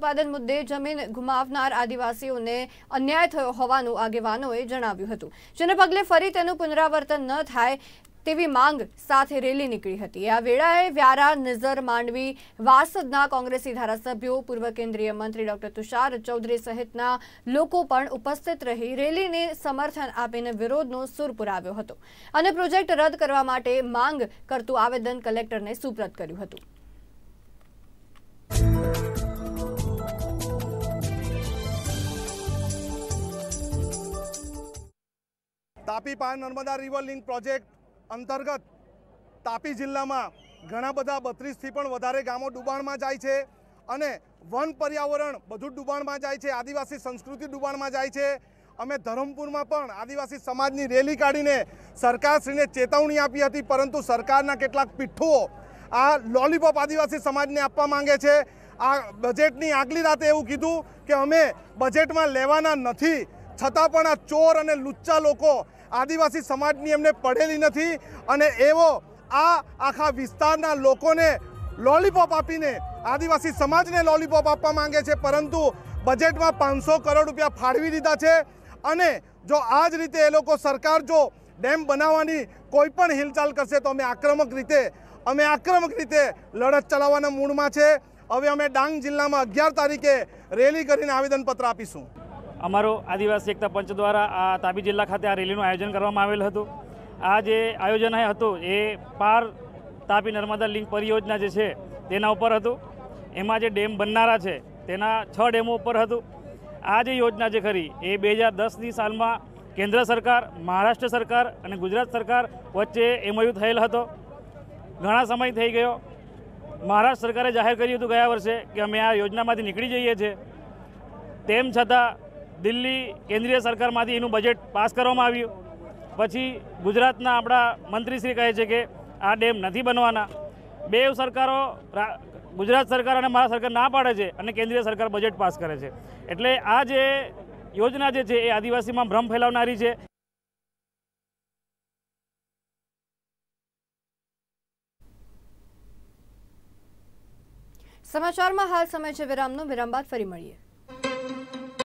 ઉત્પાદન મુદ્દે જમીન ગુમાવનાર આદિવાસીઓને અન્યાય થયો હોવાનું આગેવાનોએ જણાવ્યું હતું જેને પગલે ફરી તેનું પુનરાવર્તન ન થાય તેવી માંગ સાથે રેલી નીકળી હતી આ વેળાએ વ્યારા નઝર માંડવી વાસદના કોંગ્રેસી ધારાસભ્યો પૂર્વ કેન્દ્રીય મંત્રી ડોક્ટર તુષાર ચૌધરી સહિતના લોકો પણ ઉપસ્થિત રહી રેલીને સમર્થન આપીને વિરોધનો સૂર પુરાવ્યો હતો અને પ્રોજેક્ટ રદ કરવા માટે માંગ કરતું આવેદન કલેક્ટરને સુપ્રત કર્યું હતું તાપી પાર નર્મદા રિવર લિંક પ્રોજેક્ટ અંતર્ગત તાપી જિલ્લામાં ઘણા બધા બત્રીસથી પણ વધારે ગામો ડુબાણમાં જાય છે અને વન પર્યાવરણ બધું ડુબાણમાં જાય છે આદિવાસી સંસ્કૃતિ ડુબાણમાં જાય છે અમે ધરમપુરમાં પણ આદિવાસી સમાજની રેલી કાઢીને સરકારશ્રીને ચેતવણી આપી હતી પરંતુ સરકારના કેટલાક પીઠ્ઠુઓ આ લોલીપોપ આદિવાસી સમાજને આપવા માંગે છે આ બજેટની આગલી રાતે એવું કીધું કે અમે બજેટમાં લેવાના નથી છતાં પણ આ ચોર અને લુચ્ચા લોકો આદિવાસી સમાજની એમને પડેલી નથી અને એવો આ આખા વિસ્તારના લોકોને લોલીપોપ આપીને આદિવાસી સમાજને લોલીપોપ આપવા માંગે છે પરંતુ બજેટમાં પાંચસો કરોડ રૂપિયા ફાળવી દીધા છે અને જો આ જ રીતે એ લોકો સરકાર જો ડેમ બનાવવાની કોઈ પણ હિલચાલ કરશે તો અમે આક્રમક રીતે અમે આક્રમક રીતે લડત ચલાવવાના મૂડમાં છે હવે અમે ડાંગ જિલ્લામાં અગિયાર તારીખે રેલી કરીને આવેદનપત્ર આપીશું અમારો આદિવાસી એકતા પંચ દ્વારા આ તાપી જિલ્લા ખાતે આ રેલીનું આયોજન કરવામાં આવેલ હતું આ જે આયોજન હતું એ પાર તાપી નર્મદા લિંક પરિયોજના જે છે તેના ઉપર હતું એમાં જે ડેમ બનનારા છે તેના છ ડેમો ઉપર હતું આ જે યોજના જે ખરી એ બે હજાર દસની સાલમાં કેન્દ્ર સરકાર મહારાષ્ટ્ર સરકાર અને ગુજરાત સરકાર વચ્ચે એમઓયુ થયેલ હતો ઘણા સમય થઈ ગયો મહારાષ્ટ્ર સરકારે જાહેર કર્યું હતું ગયા વર્ષે કે અમે આ યોજનામાંથી નીકળી જઈએ છીએ તેમ છતાં દિલ્હી કેન્દ્રીય સરકારમાંથી એનું બજેટ પાસ કરવામાં આવ્યું પછી ગુજરાતના આપણા મંત્રીશ્રી કહે છે કે આ ડેમ નથી બનવાના બે સરકારો ગુજરાત સરકાર અને મારા સરકાર ના પાડે છે અને કેન્દ્રીય સરકાર બજેટ પાસ કરે છે એટલે આ જે યોજના જે છે એ આદિવાસીમાં ભ્રમ ફેલાવનારી છે સમાચારમાં હાલ સમય છે વિરામનો વિરામ બાદ ફરી મળીએ